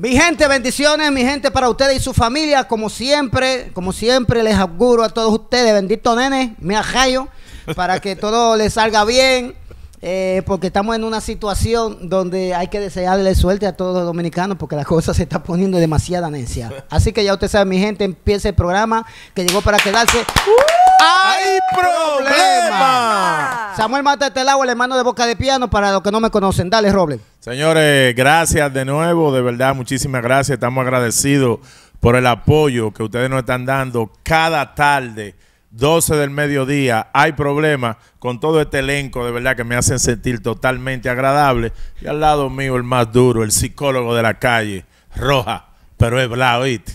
Mi gente, bendiciones, mi gente, para ustedes y su familia. Como siempre, como siempre, les auguro a todos ustedes, bendito nene, me ajayo, para que todo les salga bien, eh, porque estamos en una situación donde hay que desearle suerte a todos los dominicanos, porque la cosa se está poniendo demasiada necia. Así que ya ustedes saben mi gente, empieza el programa que llegó para quedarse. ¡Uh! ¡Hay problema! Samuel Mata Telago, el hermano de Boca de Piano, para los que no me conocen. Dale, Robles. Señores, gracias de nuevo, de verdad, muchísimas gracias. Estamos agradecidos por el apoyo que ustedes nos están dando cada tarde. 12 del mediodía, hay problemas con todo este elenco, de verdad que me hacen sentir totalmente agradable. Y al lado mío, el más duro, el psicólogo de la calle, Roja, pero es bla, ¿oíste?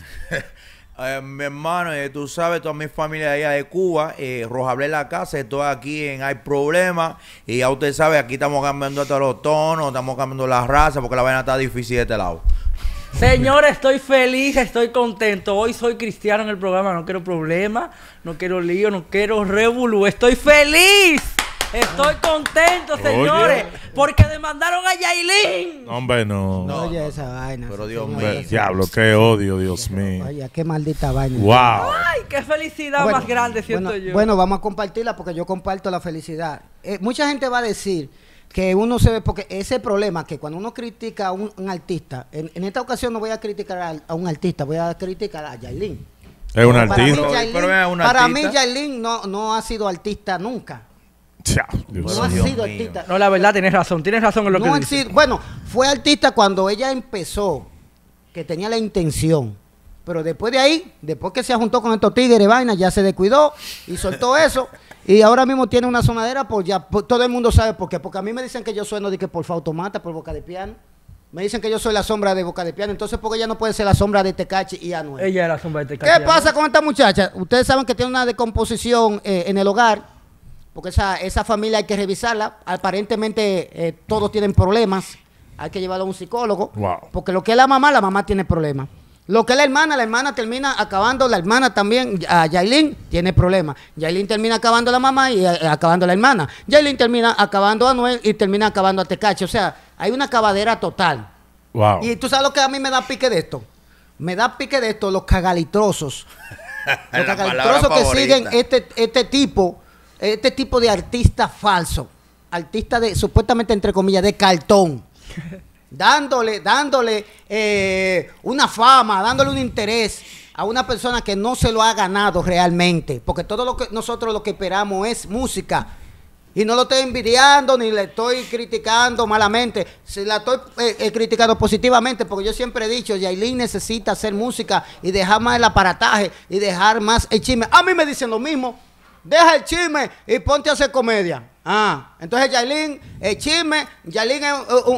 Eh, mi hermano, eh, tú sabes, toda mi familia allá de Cuba, eh, Rojable la casa, estoy aquí en Hay Problemas, y ya usted sabe, aquí estamos cambiando todos los tonos, estamos cambiando las razas, porque la vaina está difícil de este lado. señor estoy feliz, estoy contento. Hoy soy cristiano en el programa, no quiero problemas, no quiero lío, no quiero revolú, estoy feliz. Estoy contento, señores, porque demandaron a Yailin. No, hombre, no. No, oye, esa vaina. Pero Dios mío. Diablo, qué odio, Dios mío. Vaya, qué maldita vaina. Wow. Ay, qué felicidad más grande siento yo. bueno, vamos a compartirla porque yo comparto la felicidad. Eh, mucha gente va a decir que uno se ve, porque ese problema que cuando uno critica a un, artista, en, esta ocasión no voy a criticar a, un artista, voy a criticar a Yailin. Es un artista. para mí, Yailin no, no ha sido artista nunca no ha sido artista. No, la verdad, tienes razón. Tienes razón en lo que bueno, fue artista cuando ella empezó, que tenía la intención. Pero después de ahí, después que se juntó con estos tigres vaina, ya se descuidó y soltó eso. Y ahora mismo tiene una sonadera por ya, todo el mundo sabe por qué. Porque a mí me dicen que yo sueno de que por Fautomata, por Boca de Piano. Me dicen que yo soy la sombra de Boca de Piano. Entonces, porque qué ella no puede ser la sombra de Tecachi y Anuel? Ella es la sombra de Tecachi. ¿Qué pasa con esta muchacha? Ustedes saben que tiene una decomposición eh, en el hogar porque esa, esa familia hay que revisarla. Aparentemente eh, todos tienen problemas, hay que llevarlo a un psicólogo, porque lo que es la mamá, la mamá tiene problemas. Lo que es la hermana, la hermana termina acabando, la hermana también, a Yailin tiene problemas. Yailin termina acabando a la mamá y eh, acabando a la hermana. Yailin termina acabando a Noel y termina acabando a Tecache. O sea, hay una cavadera total. Y tú sabes lo que a mí me da pique de esto. Me da pique de esto los cagalitrosos. los cagalitrosos que siguen este, este tipo este tipo de artista falso, artista de, supuestamente entre comillas, de cartón, dándole, dándole eh, una fama, dándole un interés a una persona que no se lo ha ganado realmente, porque todo lo que nosotros lo que esperamos es música. Y no lo estoy envidiando ni le estoy criticando malamente. Si la estoy eh, eh, criticando positivamente porque yo siempre he dicho, Yailin necesita hacer música y dejar más el aparataje y dejar más el chisme. A mí me dicen lo mismo deja el chisme y ponte a hacer comedia. Ah, entonces Yailin, el chisme, Yailin es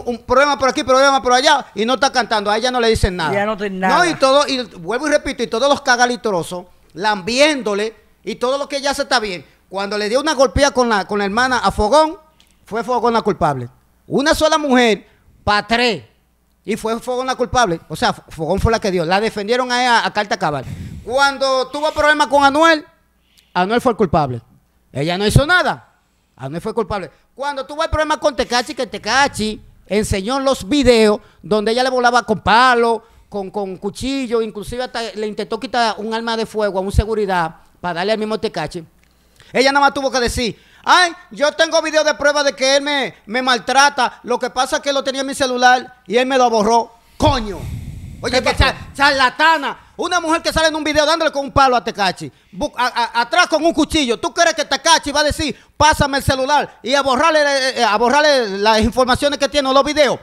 un, problema por aquí, problema por allá, y no está cantando, a ella no le dicen nada. Ya no tiene nada. No, y todo, y vuelvo y repito, y todos los cagalitos lambiéndole, y todo lo que ya se está bien. Cuando le dio una golpía con la, con hermana a Fogón, fue Fogón la culpable. Una sola mujer, Patré, Y fue Fogón la culpable. O sea, Fogón fue la que dio. La defendieron a ella a carta cabal. Cuando tuvo problemas con Anuel, Anuel fue el culpable. Ella no hizo nada. Anuel fue culpable. Cuando tuvo el problema con Tecachi, que Tecachi enseñó los videos donde ella le volaba con palo, con, con cuchillo, inclusive hasta le intentó quitar un arma de fuego a un seguridad para darle al mismo Tecachi. Ella nada más tuvo que decir, ay, yo tengo videos de prueba de que él me, maltrata, lo que pasa es que lo tenía en mi celular y él me lo borró. Coño. Oye, que charlatana. Una mujer que sale en un video dándole con un palo a Tecachi, atrás con un cuchillo. ¿Tú crees que Tecachi va a decir, pásame el celular y a borrarle, eh, eh, a borrarle las informaciones que tiene o los videos?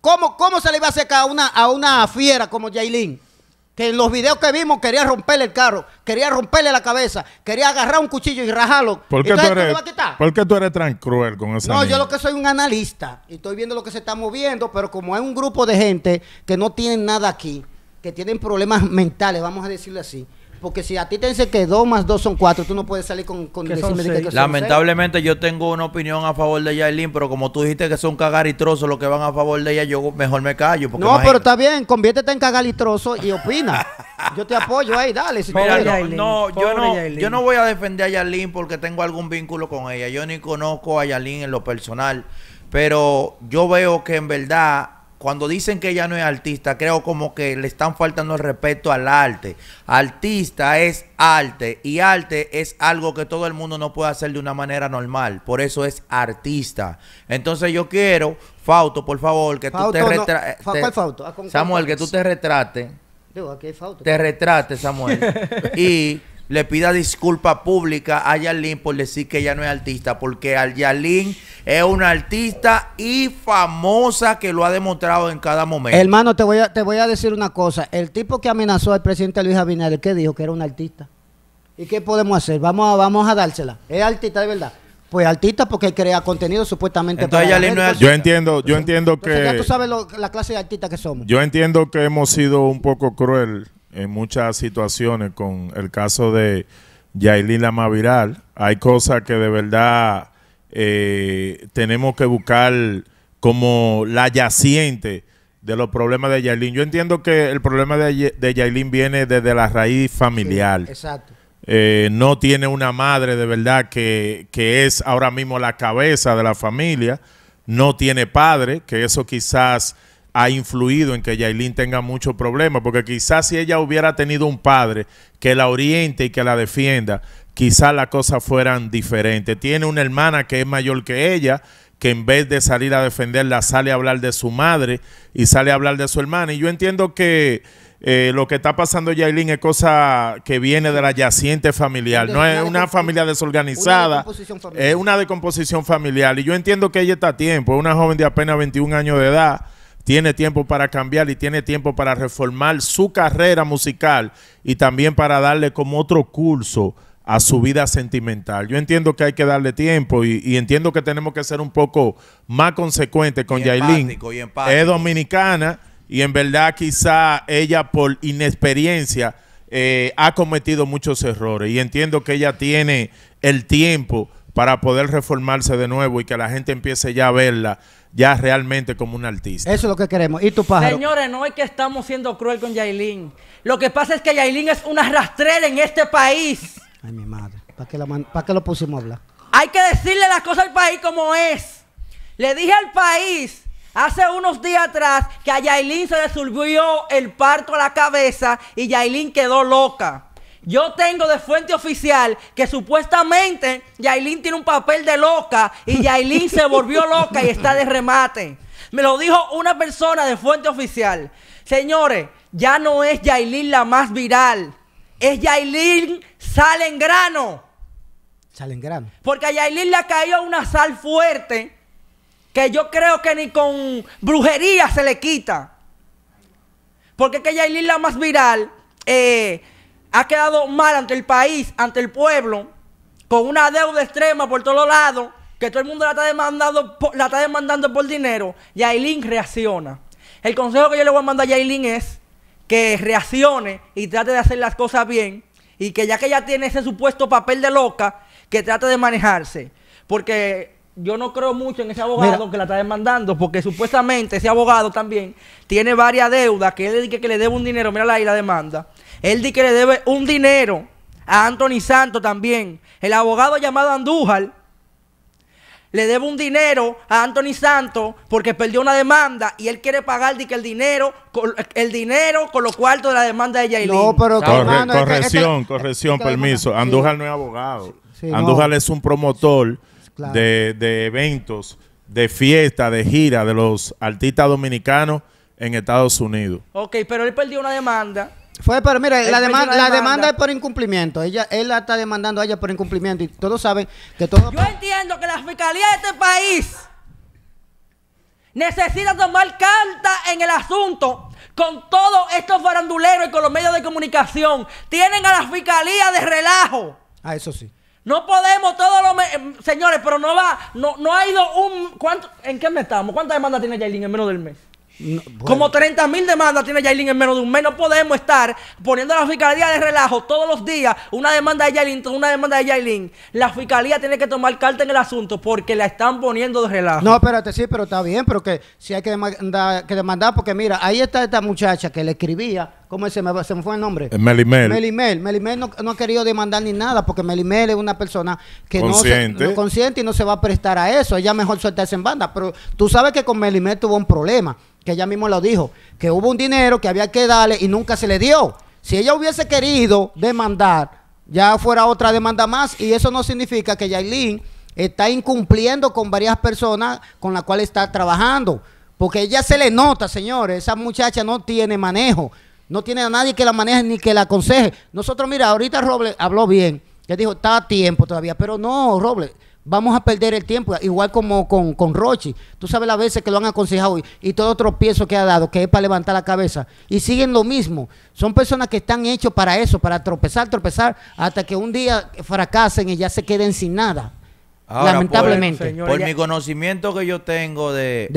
¿Cómo, ¿Cómo se le iba a sacar a una, a una fiera como Jailin? Que en los videos que vimos quería romperle el carro, quería romperle la cabeza, quería agarrar un cuchillo y rajarlo. ¿Por qué, tú, eres, tú eres tan cruel con esa No, yo lo que soy un analista y estoy viendo lo que se está moviendo, pero como hay un grupo de gente que no tiene nada aquí, que tienen problemas mentales, vamos a decirle así. Porque si a ti te dicen que dos más dos son cuatro, tú no puedes salir con, Lamentablemente yo tengo una opinión a favor de Yailin, pero como tú dijiste que son cagaritrosos los que van a favor de ella, yo mejor me callo. no, pero está bien, conviértete en cagar y opina. yo te apoyo ahí, dale. Si no, yo no, yo no voy a defender a Yailin porque tengo algún vínculo con ella. Yo ni conozco a Yailin en lo personal, pero yo veo que en verdad cuando dicen que ella no es artista, creo como que le están faltando el respeto al arte. Artista es arte y arte es algo que todo el mundo no puede hacer de una manera normal. Por eso es artista. Entonces yo quiero, Fauto, por favor, que tú te retrates. ¿Cuál Fauto? Ah, Samuel, que tú te retrates. Te retrates, Samuel. y le pida disculpa pública a Yalín por decir que ella no es artista, porque Yalín es una artista y famosa que lo ha demostrado en cada momento. Hermano, te voy a, te voy a decir una cosa. El tipo que amenazó al presidente Luis Abinader, ¿qué dijo que era un artista. ¿Y qué podemos hacer? Vamos a, vamos dársela. Es artista de verdad. Pues artista porque crea contenido supuestamente Entonces, para Yo entiendo, yo entiendo que... tú sabes la clase de artista que somos. Yo entiendo que hemos sido un poco cruel en muchas situaciones con el caso de Yailin viral, Hay cosas que de verdad eh, tenemos que buscar como la yaciente de los problemas de Yailin. Yo entiendo que el problema de, de Yailin viene desde la raíz familiar. exacto. Eh, no tiene una madre de verdad que, que, es ahora mismo la cabeza de la familia. No tiene padre, que eso quizás ha influido en que Yailin tenga muchos problemas, porque quizás si ella hubiera tenido un padre que la oriente y que la defienda, quizás las cosas fueran diferentes. Tiene una hermana que es mayor que ella, que en vez de salir a defenderla, sale a hablar de su madre y sale a hablar de su hermana. Y yo entiendo que eh, lo que está pasando Yailin es cosa que viene de la yaciente familiar, no es una familia desorganizada, es una decomposición familiar. Y yo entiendo que ella está a tiempo, es una joven de apenas 21 años de edad tiene tiempo para cambiar y tiene tiempo para reformar su carrera musical y también para darle como otro curso a su vida sentimental. Yo entiendo que hay que darle tiempo y, entiendo que tenemos que ser un poco más consecuentes con Yailin. Es dominicana y en verdad quizá ella por inexperiencia eh, ha cometido muchos errores y entiendo que ella tiene el tiempo para poder reformarse de nuevo y que la gente empiece ya a verla ya realmente como una artista. Eso es lo que queremos. ¿Y tu pájaro? Señores, no es que estamos siendo cruel con Yailin. Lo que pasa es que Yailin es una rastrera en este país. Ay, mi madre. ¿Para qué, lo pusimos a hablar? Hay que decirle las cosas al país como es. Le dije al país hace unos días atrás que a Yailin se le subió el parto a la cabeza y Yailin quedó loca. Yo tengo de fuente oficial que supuestamente Yailin tiene un papel de loca y Yailin se volvió loca y está de remate. Me lo dijo una persona de fuente oficial. Señores, ya no es Yailin la más viral. Es Yailin sale en grano. Sale en grano. Porque a Yailin le caído una sal fuerte que yo creo que ni con brujería se le quita. Porque es que Yailin la más viral. Eh, ha quedado mal ante el país, ante el pueblo, con una deuda extrema por todos lados, que todo el mundo la está demandando, la está demandando por dinero, Yailin reacciona. El consejo que yo le voy a mandar a Yailin es que reaccione y trate de hacer las cosas bien y que ya que ella tiene ese supuesto papel de loca, que trate de manejarse. Porque yo no creo mucho en ese abogado que la está demandando, porque supuestamente ese abogado también tiene varias deudas, que él dice que le debe un dinero. Mírala ahí la demanda. Él dice que le debe un dinero a Anthony Santos también. El abogado llamado Andújar le debe un dinero a Anthony Santos porque perdió una demanda y él quiere pagar que el dinero el dinero con los cuartos de la demanda de Jaylin. No, pero corrección, corrección, permiso. Andújal Andújar no es abogado. Andújal Andújar es un promotor de, eventos, de fiesta, de gira de los artistas dominicanos en Estados Unidos. Ok, pero él perdió una demanda fue pero mira, la, demanda. es por incumplimiento. Ella, él la está demandando a ella por incumplimiento y todos saben que todo... Yo entiendo que la fiscalía de este país necesita tomar carta en el asunto con todos estos faranduleros y con los medios de comunicación. Tienen a la fiscalía de relajo. Ah, eso sí. No podemos todos los... Em, señores, pero no va... No, no ha ido un... ¿cuánto, ¿En qué mes estamos? ¿Cuántas demandas tiene Jailin en menos del mes? Como 30 mil demandas tiene Yailin en menos de un mes. No podemos estar poniendo a la fiscalía de relajo todos los días. Una demanda de Yailin, una demanda de Yailin. La fiscalía tiene que tomar carta en el asunto porque la están poniendo de relajo. No, espérate, sí, pero está bien, pero que si hay que que demandar porque mira, ahí está esta muchacha que le escribía ¿Cómo se me, fue el nombre? Eh, Melimel. Melimel. no, ha querido demandar ni nada porque Melimel es una persona que no se, consciente y no se va a prestar a eso. Ella mejor soltarse en banda. Pero tú sabes que con Melimel tuvo un problema, que ella mismo lo dijo, que hubo un dinero que había que darle y nunca se le dio. Si ella hubiese querido demandar, ya fuera otra demanda más y eso no significa que Yailin está incumpliendo con varias personas con las cuales está trabajando. Porque ella se le nota, señores, esa muchacha no tiene manejo. No tiene a nadie que la maneje ni que la aconseje. Nosotros, mira, ahorita Robles habló bien, que dijo, está a tiempo todavía, pero no, Robles, vamos a perder el tiempo, igual como con, Rochi. Tú sabes las veces que lo han aconsejado y, todo otro piezo que ha dado, que es para levantar la cabeza. Y siguen lo mismo. Son personas que están hechos para eso, para tropezar, tropezar, hasta que un día fracasen y ya se queden sin nada. Pues, lamentablemente. Por, mi conocimiento que yo tengo de,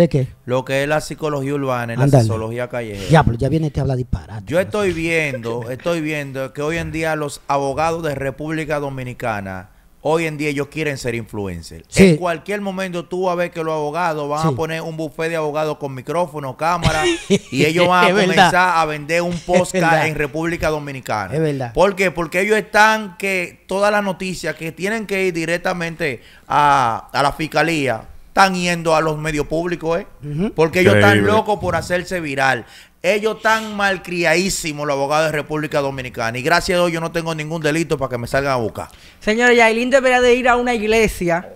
lo que es la psicología urbana y la psicología callejera. Ya, ya viene este habla disparate. Yo estoy viendo, estoy viendo que hoy en día los abogados de República Dominicana Hoy en día ellos quieren ser influencers. En cualquier momento tú vas a ver que los abogados van a poner un buffet de abogados con micrófono, cámara, y ellos van a comenzar a vender un podcast en República Dominicana. Es verdad. ¿Por qué? Porque ellos están que todas las noticias que tienen que ir directamente a, la fiscalía, están yendo a los medios públicos, ¿eh? Porque ellos están locos por hacerse viral. Ellos están malcriadísimos, los abogados de República Dominicana. Y gracias a Dios yo no tengo ningún delito para que me salgan a buscar. Señores, Yailín debería de ir a una iglesia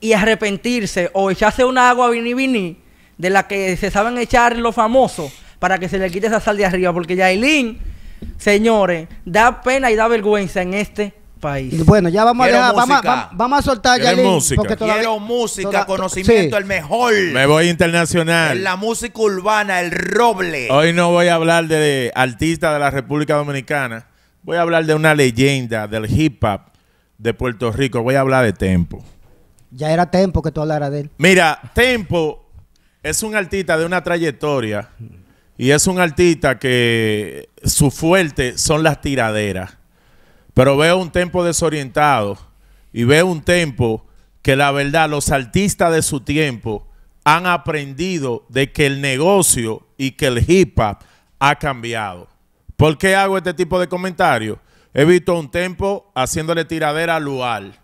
y arrepentirse o echarse una agua vini vini de la que se saben echar los famosos para que se le quite esa sal de arriba. Porque Yailin, señores, da pena y da vergüenza en este país. Bueno, ya vamos a vamos, soltar ya Quiero música. conocimiento, el mejor. Me voy internacional. La música urbana, el roble. Hoy no voy a hablar de artista de la República Dominicana. Voy a hablar de una leyenda del hip hop de Puerto Rico. Voy a hablar de Tempo. ya era Tempo que tú hablaras de él. Mira, Tempo es un artista de una trayectoria y es un artista que su fuerte son las tiraderas. Pero veo un tempo desorientado y veo un tempo que la verdad los artistas de su tiempo han aprendido de que el negocio y que el hip hop ha cambiado. ¿Por qué hago este tipo de comentarios? He visto un Tempo haciéndole tiradera a Lual.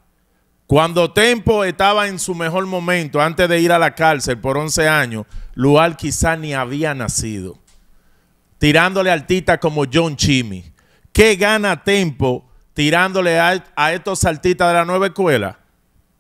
Cuando Tempo estaba en su mejor momento, antes de ir a la cárcel por 11 años, Lual quizá ni había nacido. Tirándole artistas como John Chimmy. ¿Qué gana Tempo tirándole a, estos saltistas de la nueva escuela,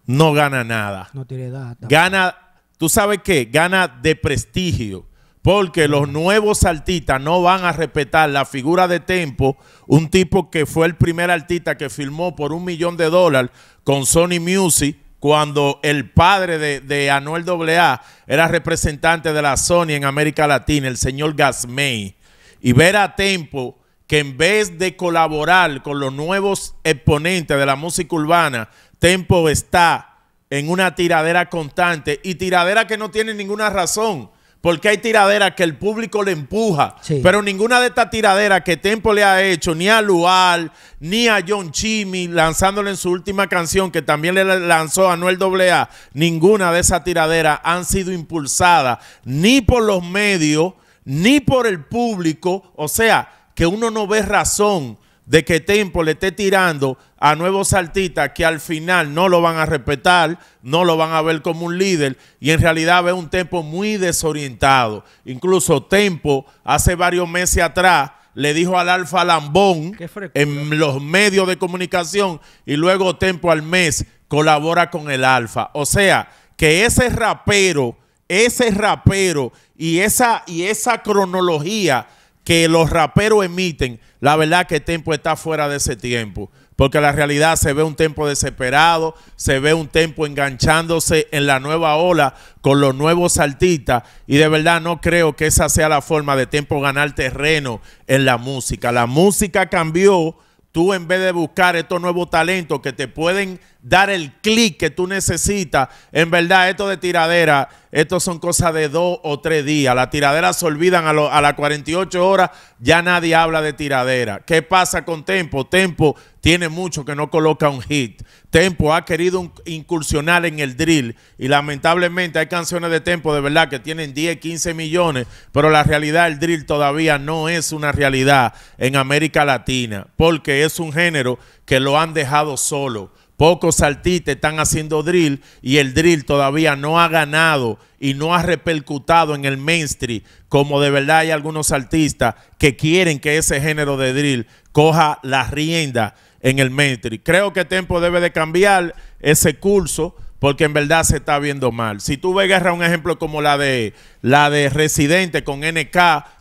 no gana nada. No tiene data. Gana, ¿tú sabes qué? Gana de prestigio. Porque los mm. nuevos saltistas no van a respetar la figura de Tempo, un tipo que fue el primer artista que filmó por un millón de dólares con Sony Music, cuando el padre de, de Anuel AA era representante de la Sony en América Latina, el señor Gazmey, Y ver a Tempo que en vez de colaborar con los nuevos exponentes de la música urbana, Tempo está en una tiradera constante y tiradera que no tiene ninguna razón. Porque hay tiraderas que el público le empuja. Pero ninguna de estas tiraderas que Tempo le ha hecho, ni a Lual, ni a John Chimmy, lanzándole en su última canción, que también le lanzó a Noel A, ninguna de esas tiraderas han sido impulsadas ni por los medios, ni por el público. O sea, que uno no ve razón de que Tempo le esté tirando a nuevos artistas que al final no lo van a respetar, no lo van a ver como un líder y en realidad ve un Tempo muy desorientado. Incluso Tempo hace varios meses atrás le dijo al Alfa Lambón en los medios de comunicación y luego Tempo al mes colabora con el Alfa. O sea, que ese rapero, ese rapero y esa, y esa cronología que los raperos emiten, la verdad que el tiempo está fuera de ese tiempo. Porque la realidad se ve un tiempo desesperado, se ve un tiempo enganchándose en la nueva ola con los nuevos artistas. Y de verdad no creo que esa sea la forma de tiempo ganar terreno en la música. La música cambió tú en vez de buscar estos nuevos talentos que te pueden dar el clic que tú necesitas, en verdad esto de tiradera, esto son cosas de dos o tres días. Las tiraderas se olvidan a, a las 48 horas, ya nadie habla de tiradera. ¿Qué pasa con Tempo? Tempo tiene mucho que no coloca un hit. Tempo ha querido incursionar en el drill y lamentablemente hay canciones de Tempo de verdad que tienen 10, 15 millones, pero la realidad del drill todavía no es una realidad en América Latina, porque es un género que lo han dejado solo. Pocos artistas están haciendo drill y el drill todavía no ha ganado y no ha repercutado en el mainstream, como de verdad hay algunos artistas que quieren que ese género de drill coja la rienda en el Metri. Creo que Tempo debe de cambiar ese curso porque en verdad se está viendo mal. Si tú ves guerra, un ejemplo como la de la de Residente con NK,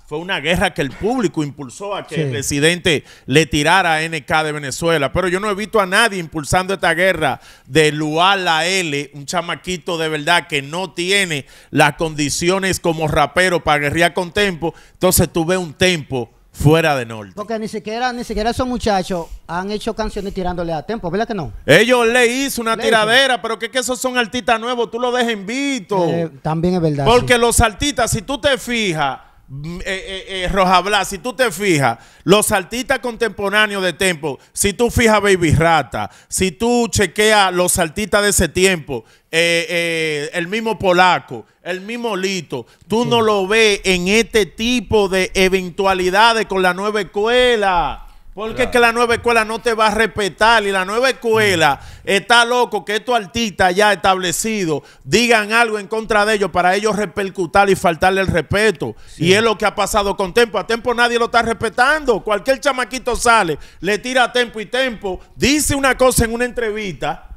fue una guerra que el público impulsó a que el residente le tirara a NK de Venezuela. Pero yo no he visto a nadie impulsando esta guerra de Lual a L, un chamaquito de verdad que no tiene las condiciones como rapero para guerrear con tempo. Entonces tú ves un tempo fuera de norte. Porque ni siquiera, ni siquiera esos muchachos han hecho canciones tirándole a tiempo, ¿verdad que no? Ellos le hizo una tiradera, pero que, que esos son artistas nuevos, tú lo dejes en eh, también es verdad. Porque los artistas, si tú te fijas, Mm, eh, eh, eh si tú te fijas, los artistas contemporáneos de tiempo, si tú fijas Baby Rata, si tú chequeas los artistas de ese tiempo, eh, el mismo polaco, el mismo Lito, tú no lo ves en este tipo de eventualidades con la nueva escuela. Porque es que la nueva escuela no te va a respetar y la nueva escuela está loco que estos artistas ya establecidos digan algo en contra de ellos para ellos repercutar y faltarle el respeto. Y es lo que ha pasado con Tempo. A Tempo nadie lo está respetando. Cualquier chamaquito sale, le tira a Tempo y Tempo dice una cosa en una entrevista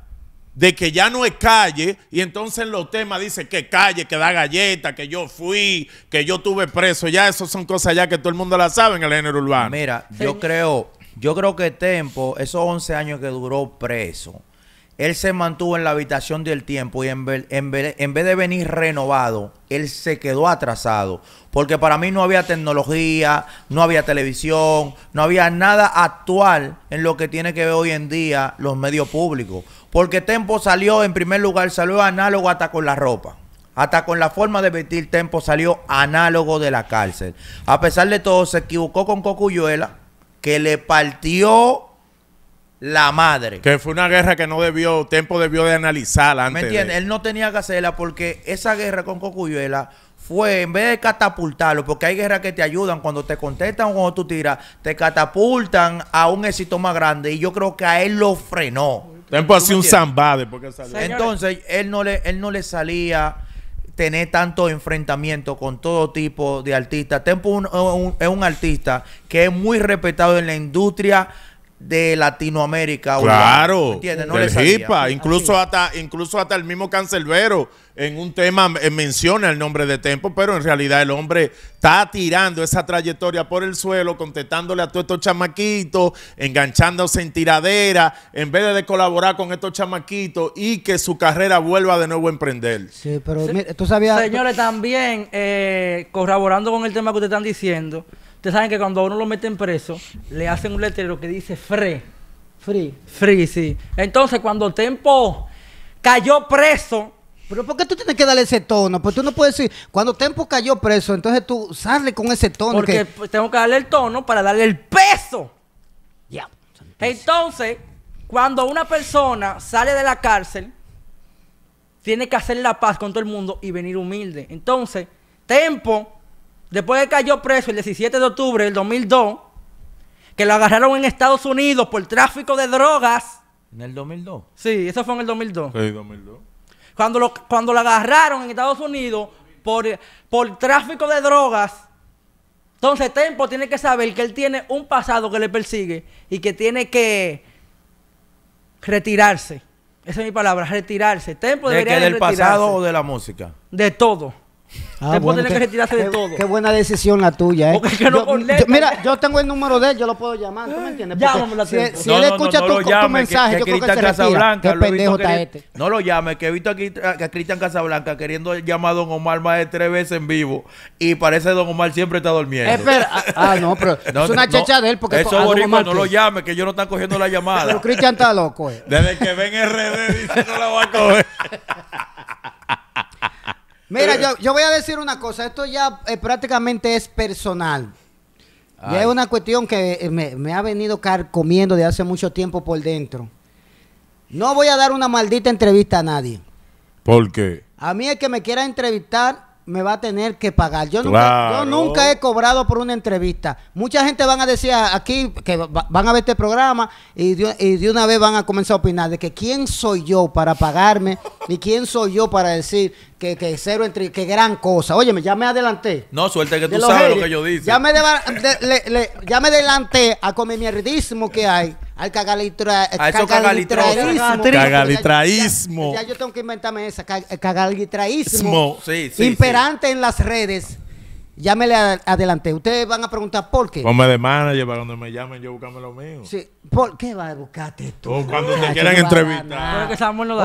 de que ya no es calle, y entonces los temas dice que calle, que da galleta, que yo fui, que yo tuve preso, ya eso son cosas ya que todo el mundo la sabe en el género urbano. Mira, yo creo, yo creo que Tempo, esos 11 años que duró preso, él se mantuvo en la habitación del tiempo y en, en en vez de venir renovado, él se quedó atrasado. Porque para mí no había tecnología, no había televisión, no había nada actual en lo que tiene que ver hoy en día los medios públicos. Porque Tempo salió en primer lugar, salió análogo hasta con la ropa. Hasta con la forma de vestir Tempo salió análogo de la cárcel. A pesar de todo, se equivocó con Cocuyuela, que le partió la madre. Que fue una guerra que no debió, Tempo debió de analizarla antes. ¿Me entiendes? Él no tenía que hacerla porque esa guerra con Cocuyuela fue en vez de catapultarlo, porque hay guerras que te ayudan cuando te contestan o cuando tú tiras, te catapultan a un éxito más grande y yo creo que a él lo frenó. Tempo hacía un zambade porque salió. Entonces, él no le, él no le salía tener tanto enfrentamiento con todo tipo de artistas. Tempo es un artista que es muy respetado en la industria de Latinoamérica. Claro, no le Incluso hasta, incluso hasta el mismo Cancelbero en un tema eh, menciona el nombre de Tempo, pero en realidad el hombre está tirando esa trayectoria por el suelo, contestándole a todos estos chamaquitos, enganchándose en tiradera, en vez de colaborar con estos chamaquitos y que su carrera vuelva de nuevo a emprender. Sí, pero Señores, también eh, corroborando con el tema que ustedes están diciendo... Ustedes saben que cuando uno lo meten preso, le hacen un letrero que dice free. Free. Free, sí. Entonces, cuando Tempo cayó preso. Pero ¿por qué tú tienes que darle ese tono? Porque tú no puedes decir, cuando Tempo cayó preso, entonces tú sales con ese tono. Porque pues, tengo que darle el tono para darle el peso. Ya. Entonces, cuando una persona sale de la cárcel, tiene que hacer la paz con todo el mundo y venir humilde. Entonces, Tempo Después que cayó preso el 17 de octubre del 2002, que lo agarraron en Estados Unidos por tráfico de drogas. ¿En el 2002? Sí, eso fue en el 2002. Sí, 2002. Cuando lo, cuando lo agarraron en Estados Unidos por, por tráfico de drogas, entonces Tempo tiene que saber que él tiene un pasado que le persigue y que tiene que retirarse. Esa es mi palabra, retirarse. Tempo ¿De qué? del pasado o de la música? De todo. Ah, de todo. Qué buena decisión la tuya, ¿eh? mira, yo tengo el número de él, yo lo puedo llamar, ¿tú me entiendes? si, él escucha tu, mensaje, que, yo creo que se pendejo está este. No lo llame, que he visto aquí a, Cristian Casablanca queriendo llamar a Don Omar más de tres veces en vivo y parece que Don Omar siempre está durmiendo. Espera, ah, ah no, pero es una checha de él porque... Eso, Omar no lo llame, que yo no estoy cogiendo la llamada. Pero Cristian está loco, ¿eh? Desde que ven RD dice no la va a coger. Mira, eh. yo, voy a decir una cosa. Esto ya eh, prácticamente es personal. Y es una cuestión que eh, me, ha venido comiendo de hace mucho tiempo por dentro. No voy a dar una maldita entrevista a nadie. ¿Por qué? A mí el que me quiera entrevistar me va a tener que pagar. Yo, nunca, he cobrado por una entrevista. Mucha gente van a decir aquí que van a ver este programa y de, una vez van a comenzar a opinar de que quién soy yo para pagarme y quién soy yo para decir que, cero entre que gran cosa. Óyeme, ya me adelanté. No, suelta que tú sabes lo que yo dice. Ya me, adelanté a comer mierdismo que hay. Al eh, ah, cagalitraísmo. Cagalitraísmo. Ya, yo tengo que inventarme esa. Cagalitraísmo. Sí, sí, imperante en las redes ya me adelanté. Ustedes van a preguntar por qué. Ponme de manager para cuando me llamen yo buscame lo mío. Sí. ¿Por qué va a buscarte tú? cuando te quieran entrevistar.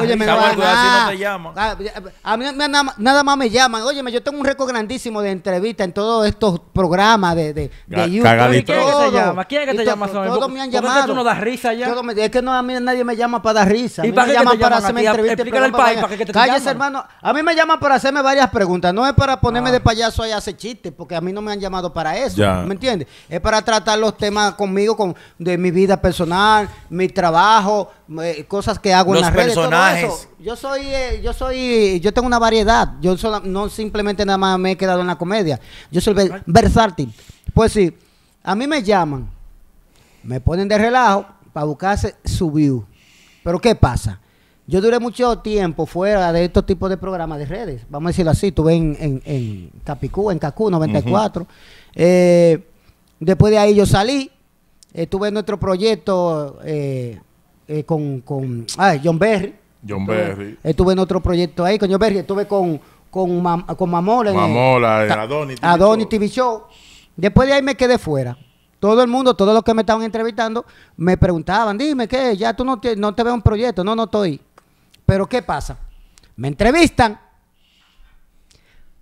Oye, me llaman. Ah, a, mí nada, nada, más me llaman. Oye, yo tengo un récord grandísimo de entrevistas en todos estos programas de, de, de YouTube. ¿Quién es que te llama? ¿Quién es que te llama, Samuel? Todos me han llamado. ¿Por qué tú no das risa ya? es que no, a mí nadie me llama para dar risa. ¿Y para qué te llaman para hacerme entrevistas? Explícale al para que te Cállese, hermano. A mí me llaman para hacerme varias preguntas. No es para ponerme ah. de payaso y hacer chistes. Este, porque a mí no me han llamado para eso, ¿me entiendes? Es para tratar los temas conmigo, con, de mi vida personal, mi trabajo, eh, cosas que hago en las redes, Yo soy, eh, yo soy, yo tengo una variedad, yo no simplemente nada más me he quedado en la comedia, yo soy versátil. Pues sí, a mí me llaman, me ponen de relajo para buscarse su view. Pero ¿qué pasa? Yo duré mucho tiempo fuera de estos tipos de programas de redes, vamos a decirlo así, estuve en, en, en Capicú, en Cacú 94. Eh, después de ahí yo salí, estuve en nuestro proyecto eh, eh, con, ah, John Berry. John Berry. Estuve en otro proyecto ahí con John Berry, estuve con, con, con Mamola. Mamola, en, Adonis, TV, Show. Después de ahí me quedé fuera todo el mundo, todos los que me estaban entrevistando, me preguntaban, dime ¿qué? ya tú no te, no te veo un proyecto, no, no estoy. Pero ¿qué pasa? Me entrevistan,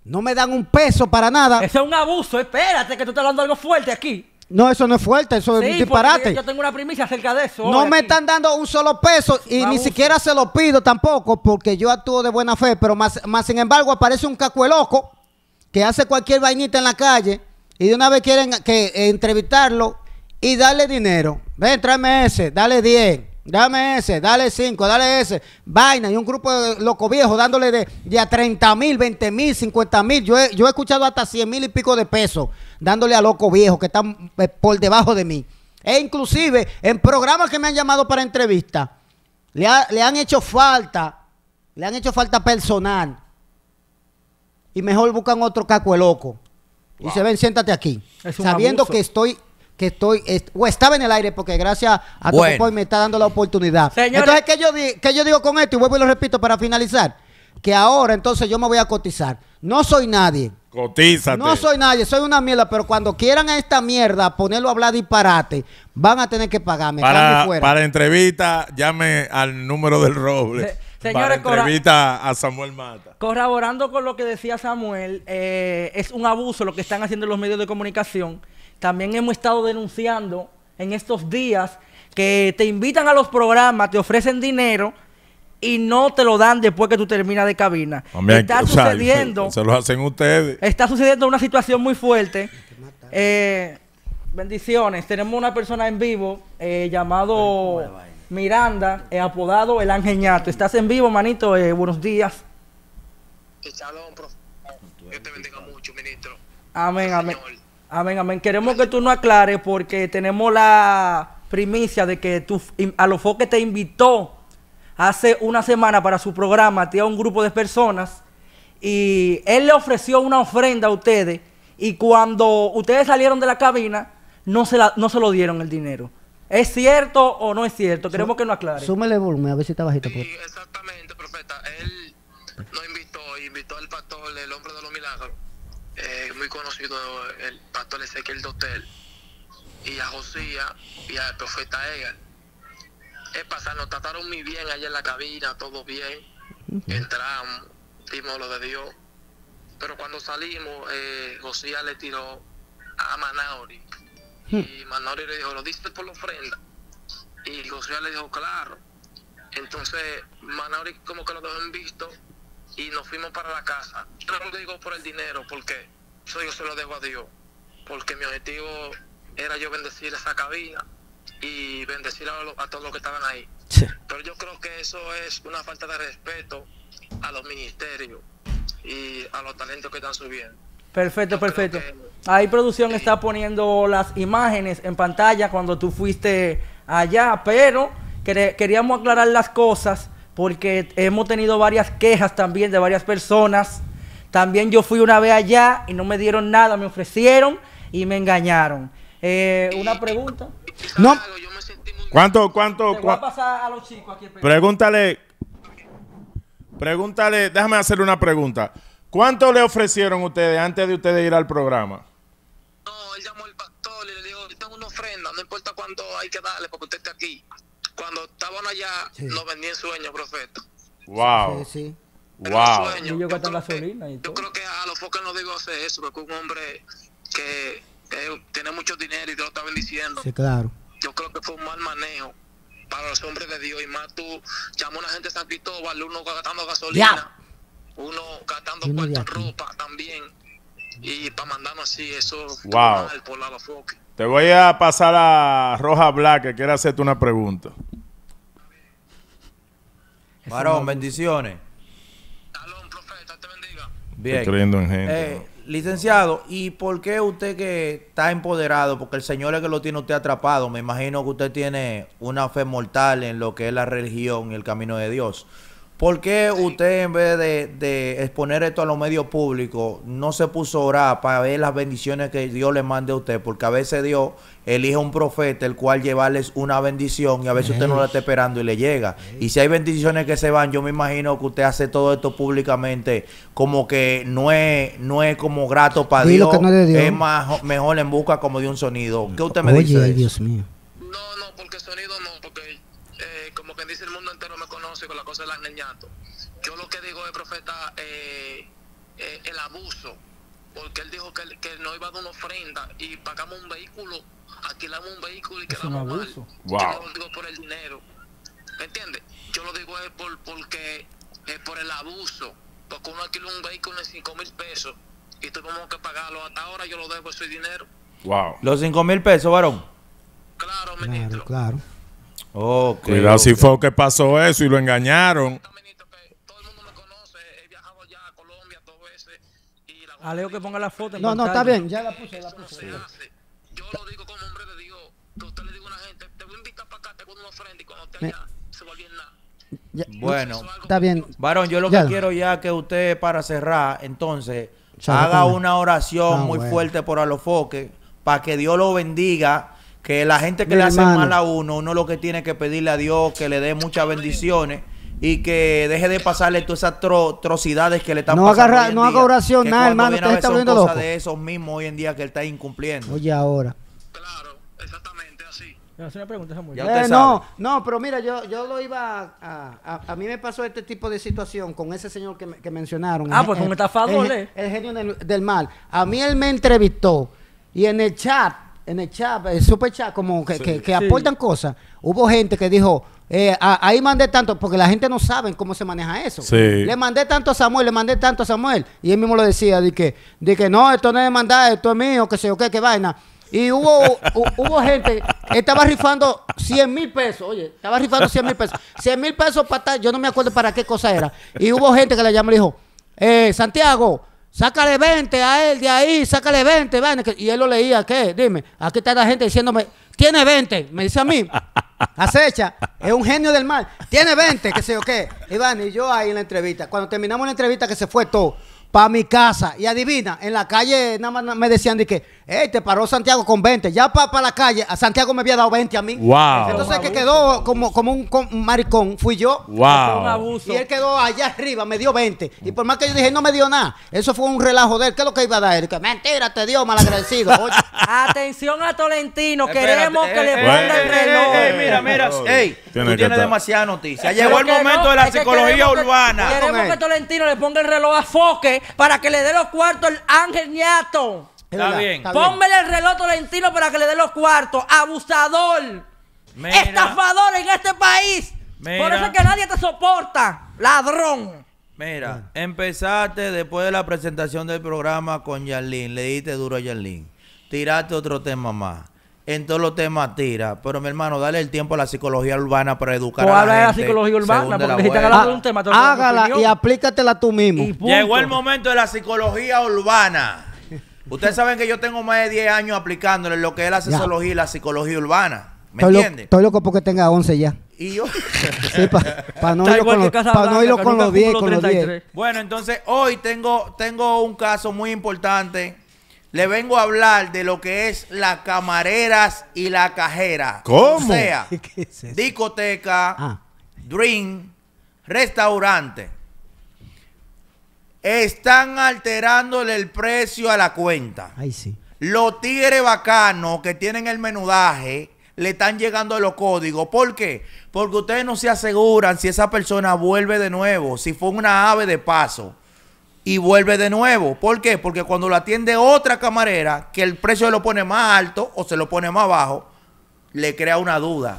no me dan un peso para nada. Eso es un abuso, espérate, que tú estás hablando algo fuerte aquí. No, eso no es fuerte, eso es un disparate. Yo tengo una primicia acerca de eso. No me están dando un solo peso y ni siquiera se lo pido tampoco porque yo actúo de buena fe, pero más, sin embargo aparece un cacueloco que hace cualquier vainita en la calle y de una vez quieren que, eh, entrevistarlo y darle dinero. Ven, tráeme ese, dale 10. Dame ese, dale cinco, dale ese. Vaina, y un grupo de locos viejos dándole de, a 30 mil, 20 mil, 50 mil. Yo he, yo he escuchado hasta 100 mil y pico de pesos dándole a locos viejos que están eh, por debajo de mí. E inclusive en programas que me han llamado para entrevista, le, han hecho falta, le han hecho falta personal. Y mejor buscan otro caco loco. Y se ven, siéntate aquí. sabiendo que estoy que estoy o estaba en el aire porque gracias a bueno. me está dando la oportunidad. Entonces, ¿qué yo, yo digo con esto? Y vuelvo y lo repito para finalizar. Que ahora entonces yo me voy a cotizar. No soy nadie. Cotízate. No soy nadie, soy una mierda, pero cuando quieran a esta mierda ponerlo a hablar disparate, van a tener que pagarme. Para, entrevista, llame al número del roble. Señores, para entrevista a Samuel Mata. Corroborando con lo que decía Samuel, eh, es un abuso lo que están haciendo los medios de comunicación también hemos estado denunciando en estos días que te invitan a los programas, te ofrecen dinero y no te lo dan después que tú terminas de cabina. está sucediendo. Se, lo hacen ustedes. Está sucediendo una situación muy fuerte. Eh, bendiciones. Tenemos una persona en vivo eh, llamado Miranda, eh, apodado El Angeñato. Estás en vivo, manito. buenos días. te bendiga mucho, ministro. Amén, amén. Amén, amén. Queremos que tú nos aclares porque tenemos la primicia de que tú, a lo que te invitó hace una semana para su programa, a un grupo de personas y él le ofreció una ofrenda a ustedes y cuando ustedes salieron de la cabina no se, no se lo dieron el dinero. ¿Es cierto o no es cierto? Queremos que nos aclares. Súmele volumen, a ver si está bajito. Sí, pues. exactamente, profeta. Él nos invitó, invitó al pastor, el hombre de los milagros eh, muy conocido, el pastor Ezequiel Dotel, y a Josía y al profeta Ega. Es pasado, trataron muy bien allá en la cabina, todo bien. Entramos, dimos lo de Dios. Pero cuando salimos, eh, le tiró a Manauri. Hmm. Y Manauri le dijo, ¿lo diste por la ofrenda? Y Josía le dijo, claro. Entonces, Manauri como que lo han visto y nos fuimos para la casa. Yo no lo digo por el dinero, porque eso yo se lo dejo a Dios, porque mi objetivo era yo bendecir esa cabina y bendecir a, todos los que estaban ahí. Pero yo creo que eso es una falta de respeto a los ministerios y a los talentos que están subiendo. Perfecto, perfecto. ahí producción está poniendo las imágenes en pantalla cuando tú fuiste allá, pero queríamos aclarar las cosas porque hemos tenido varias quejas también de varias personas. También yo fui una vez allá y no me dieron nada, me ofrecieron y me engañaron. Eh, una pregunta. No. ¿Cuánto, cuánto? a a Pregúntale. Pregúntale, déjame hacerle una pregunta. ¿Cuánto le ofrecieron ustedes antes de ustedes ir al programa? No, él llamó al pastor y le dijo, tengo una ofrenda, no importa cuánto hay que darle porque usted esté aquí cuando estaban allá no nos vendían sueños, profeta. Wow. Sí, sí. Wow. Yo, creo gasolina y yo creo que a los focos no digo hacer eso, porque un hombre que, tiene mucho dinero y te lo está bendiciendo. Sí, claro. Yo creo que fue un mal manejo para los hombres de Dios. Y más tú llamó a una gente de San Cristóbal, uno gastando gasolina, uno gastando cuarta ropa también. Y para mandarnos así, eso wow. mal por la focos. Te voy a pasar a Roja Black, que quiere hacerte una pregunta. Varón, bendiciones. Salón, profeta, te bendiga. Bien. creyendo en gente. Eh, licenciado, ¿y por qué usted que está empoderado? Porque el Señor es que lo tiene usted atrapado. Me imagino que usted tiene una fe mortal en lo que es la religión y el camino de Dios. ¿Por qué usted en vez de, exponer esto a los medios públicos no se puso a orar para ver las bendiciones que Dios le mande a usted? Porque a veces Dios elige un profeta el cual llevarles una bendición y a veces usted no la está esperando y le llega. Y si hay bendiciones que se van, yo me imagino que usted hace todo esto públicamente como que no es, no es como grato para Dios, que es, más, mejor en busca como de un sonido. ¿Qué usted me dice? Oye, Dios mío. No, no, porque sonido Yo lo que digo es, profeta, eh, eh, el abuso, porque él dijo que, no iba a dar una ofrenda y pagamos un vehículo, alquilamos un vehículo y que es un abuso. Wow. Yo lo digo por el dinero, ¿me entiendes? Yo lo digo es por, porque es eh, por el abuso, porque uno alquila un vehículo en 5 mil pesos y tuvimos que pagarlo. Hasta ahora yo lo debo ese dinero. Wow. Los 5 mil pesos, varón. Claro, ministro. Claro, claro. Okay, Cuidado okay. si fue que pasó eso y lo engañaron. A Leo que ponga la foto. En no, pantalla. no, está bien, ya la puse, la puse. Sí. Yo lo digo como hombre de Dios, que usted le diga a una gente, te voy a invitar para acá, te voy a una ofrenda y cuando esté allá, se va nada. bueno, está bien. Varón, yo lo ya. que quiero ya que usted, para cerrar, entonces, Chale, haga una oración ah, muy bueno. fuerte por Alofoque, para que Dios lo bendiga que la gente que le hace mal a uno, uno lo que tiene que pedirle a Dios que le dé muchas bendiciones y que deje de pasarle todas esas atrocidades que le están pasando. no haga oración, nada, hermano. Usted está de esos mismos hoy en día que él está incumpliendo. Oye, ahora. Claro, exactamente así. Eh, no, no, pero mira, yo, yo lo iba a, a, mí me pasó este tipo de situación con ese señor que, mencionaron. Ah, pues con el, estafador. El, ¿eh? el, genio del mal. A mí él me entrevistó y en el chat en el chat, el eh, super chat, como que, aportan cosas, hubo gente que dijo, eh, ahí mandé tanto, porque la gente no sabe cómo se maneja eso. Le mandé tanto a Samuel, le mandé tanto a Samuel. Y él mismo lo decía, de que, de que no, esto no es mandar, esto es mío, que sé yo qué, qué vaina. Y hubo, hubo gente, estaba rifando 100 mil pesos, oye, estaba rifando 100 mil pesos. 100 mil pesos para tal, yo no me acuerdo para qué cosa era. Y hubo gente que le llamó y le dijo, eh, Santiago, Sácale 20 a él de ahí, sácale 20, ¿vale? Y él lo leía, ¿qué? Dime, aquí está la gente diciéndome, tiene 20, me dice a mí. Acecha, es un genio del mal, tiene 20, qué sé yo qué. Iván, y yo ahí en la entrevista, cuando terminamos la entrevista que se fue todo, para mi casa. Y adivina, en la calle nada más me decían de que, hey, te paró Santiago con 20. Ya para la calle, a Santiago me había dado 20 a mí. Wow. Entonces que quedó como, como un, maricón fui yo. Wow. Y él quedó allá arriba, me dio 20. Y por más que yo dije, no me dio nada. Eso fue un relajo de él. ¿Qué es lo que iba a dar? Él, que mentira, te dio malagradecido. agradecido. Atención a Tolentino, queremos que eh, le eh, ponga eh, el reloj. mira, mira, tiene tú tienes demasiada noticia. Llegó el momento de la psicología urbana. queremos que Tolentino le ponga el reloj a Foque para que le dé los cuartos el ángel ñato. Está, bien. Póngale el reloj Tolentino para que le dé los cuartos. Abusador. Estafador en este país. Por eso es que nadie te soporta. Ladrón. Mira, empezaste después de la presentación del programa con Yarlín. Le diste duro a Yarlín. Tiraste otro tema más en todos los temas tira. Pero mi hermano, dale el tiempo a la psicología urbana para educar a la gente. de la psicología urbana, porque te hablar de un tema. Hágala y aplícatela tú mismo. Llegó el momento de la psicología urbana. Ustedes saben que yo tengo más de 10 años aplicándole lo que es la sociología y la psicología urbana. ¿Me entiendes? estoy loco porque tenga 11 ya. Y yo. sí, para no irlo con, los, con los 10, con los 10. Bueno, entonces hoy tengo, tengo un caso muy importante le vengo a hablar de lo que es las camareras y la cajera. ¿Cómo? sea, discoteca, ah. drink, restaurante. Están alterándole el precio a la cuenta. Ay, sí. Los tigres bacanos que tienen el menudaje le están llegando los códigos. ¿Por qué? Porque ustedes no se aseguran si esa persona vuelve de nuevo, si fue una ave de paso y vuelve de nuevo. ¿Por qué? Porque cuando lo atiende otra camarera, que el precio se lo pone más alto o se lo pone más bajo, le crea una duda.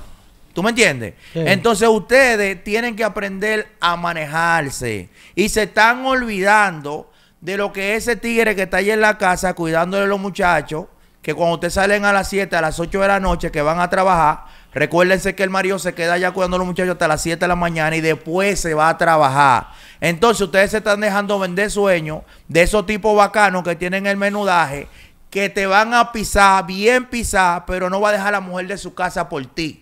¿Tú me entiendes? Entonces ustedes tienen que aprender a manejarse y se están olvidando de lo que ese tigre que está ahí en la casa cuidándole a los muchachos, que cuando ustedes salen a las 7, a las 8 de la noche que van a trabajar, Recuérdense que el marido se queda allá cuidando a los muchachos hasta las 7 de la mañana y después se va a trabajar. Entonces ustedes se están dejando vender sueños de esos tipos bacanos que tienen el menudaje, que te van a pisar, bien pisar, pero no va a dejar la mujer de su casa por ti.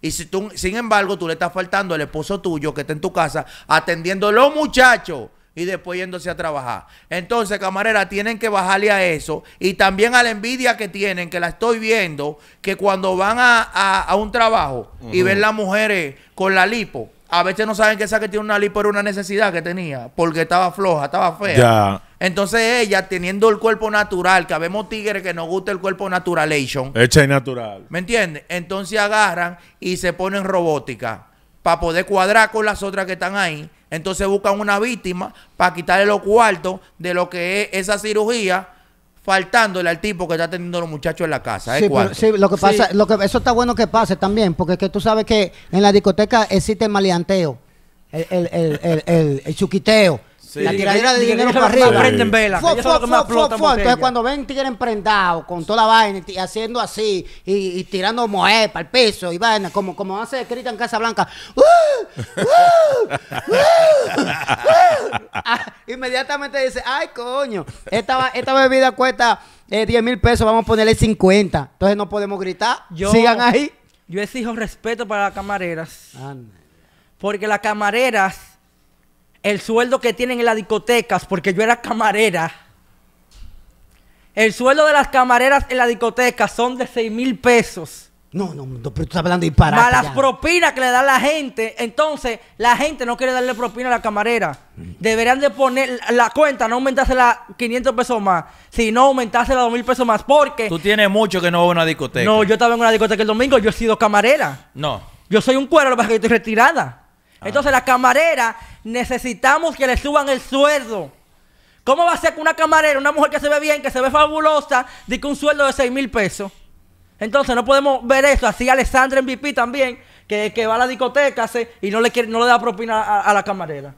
Y si tú, sin embargo, tú le estás faltando al esposo tuyo que está en tu casa atendiendo a los muchachos y después yéndose a trabajar. Entonces, camarera, tienen que bajarle a eso y también a la envidia que tienen, que la estoy viendo, que cuando van a, un trabajo y ven las mujeres con la lipo, a veces no saben que esa que tiene una lipo era una necesidad que tenía, porque estaba floja, estaba fea. Ya. Entonces ella, teniendo el cuerpo natural, que habemos tigres que nos gusta el cuerpo natural Hecha y natural. ¿Me entiendes? Entonces agarran y se ponen robótica para poder cuadrar con las otras que están ahí entonces buscan una víctima para quitarle los cuartos de lo que es esa cirugía faltándole al tipo que está teniendo los muchachos en la casa. ¿eh? Sí, lo que pasa, lo que, eso está bueno que pase también, porque tú sabes que en la discoteca existe el maleanteo, el, el, el, el, chuquiteo. La tiradera de dinero para arriba. Entonces, cuando ven tienen emprendado con toda la vaina y haciendo así y, tirando moe para el peso y vaina, como, como hace escrita en Casa Blanca. ¡Uh! ¡Uh! ¡Uh! ¡Uh! Ah, inmediatamente dice: ¡Ay, coño! Esta, bebida cuesta 10 eh, mil pesos, vamos a ponerle 50. Entonces no podemos gritar. Yo, Sigan ahí. Yo exijo respeto para las camareras. Porque las camareras el sueldo que tienen en las discotecas, porque yo era camarera. El sueldo de las camareras en las discotecas... son de 6 mil pesos. No, no, pero tú estás hablando de Más las propinas que le da la gente. Entonces, la gente no quiere darle propina a la camarera. Deberían de poner la cuenta, no aumentársela 500 pesos más, sino aumentársela 2 mil pesos más. Porque... Tú tienes mucho que no va a una discoteca. No, yo estaba en una discoteca el domingo, yo he sido camarera. No. Yo soy un cuero, lo que pasa es que estoy retirada. Ah. Entonces, la camarera Necesitamos que le suban el sueldo. ¿Cómo va a ser que una camarera, una mujer que se ve bien, que se ve fabulosa, diga un sueldo de 6 mil pesos? Entonces no podemos ver eso. Así Alessandra MVP también, que, va a la discoteca y no le, quiere, no le da propina a, la camarera.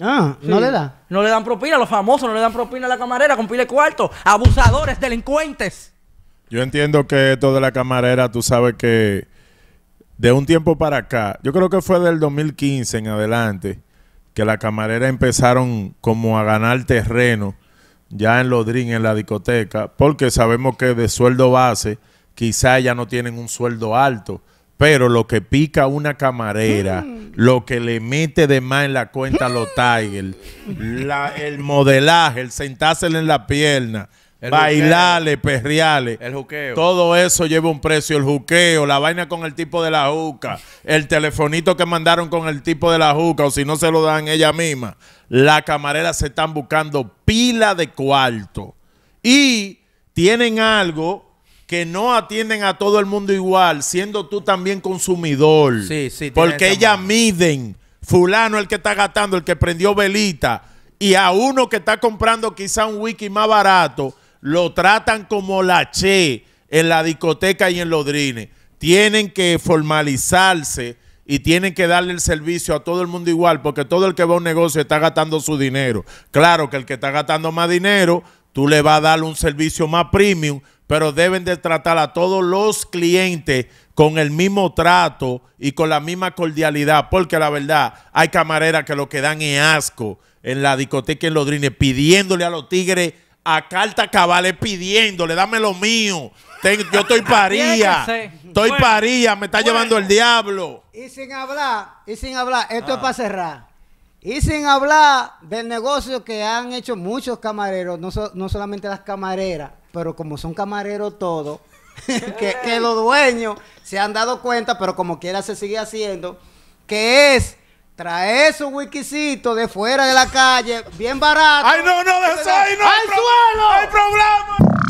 Ah, no le da. No le dan propina, a los famosos no le dan propina a la camarera con pile cuarto. Abusadores, delincuentes. Yo entiendo que esto de la camarera, tú sabes que de un tiempo para acá, yo creo que fue del 2015 en adelante, que la camarera empezaron como a ganar terreno ya en Lodrín, en la discoteca, porque sabemos que de sueldo base quizá ya no tienen un sueldo alto, pero lo que pica una camarera, mm. lo que le mete de más en la cuenta a los mm. Tigers, el modelaje, el sentarse en la pierna, Bailales, Bailarle, El Todo eso lleva un precio. El juqueo, la vaina con el tipo de la juca, el telefonito que mandaron con el tipo de la juca, o si no se lo dan ella misma. La camareras se están buscando pila de cuarto. Y tienen algo que no atienden a todo el mundo igual, siendo tú también consumidor. Porque ellas miden. Fulano el que está gastando, el que prendió velita. Y a uno que está comprando quizá un wiki más barato lo tratan como la che en la discoteca y en Lodrine. Tienen que formalizarse y tienen que darle el servicio a todo el mundo igual, porque todo el que va a un negocio está gastando su dinero. Claro que el que está gastando más dinero, tú le vas a dar un servicio más premium, pero deben de tratar a todos los clientes con el mismo trato y con la misma cordialidad, porque la verdad hay camareras que lo que dan es asco en la discoteca en Lodrine, pidiéndole a los tigres a carta pidiendo. pidiéndole, dame lo mío. yo estoy paría. Estoy paría, me está llevando el diablo. Y sin hablar, y sin hablar, esto es ah. para cerrar. Y sin hablar del negocio que han hecho muchos camareros, no, no solamente las camareras, pero como son camareros todos, que, que los dueños se han dado cuenta, pero como quiera se sigue haciendo, que es Trae esos wikisito de fuera de la calle, bien barato. ¡Ay, no, no! no! ¡Al suelo! ¡Hay problema!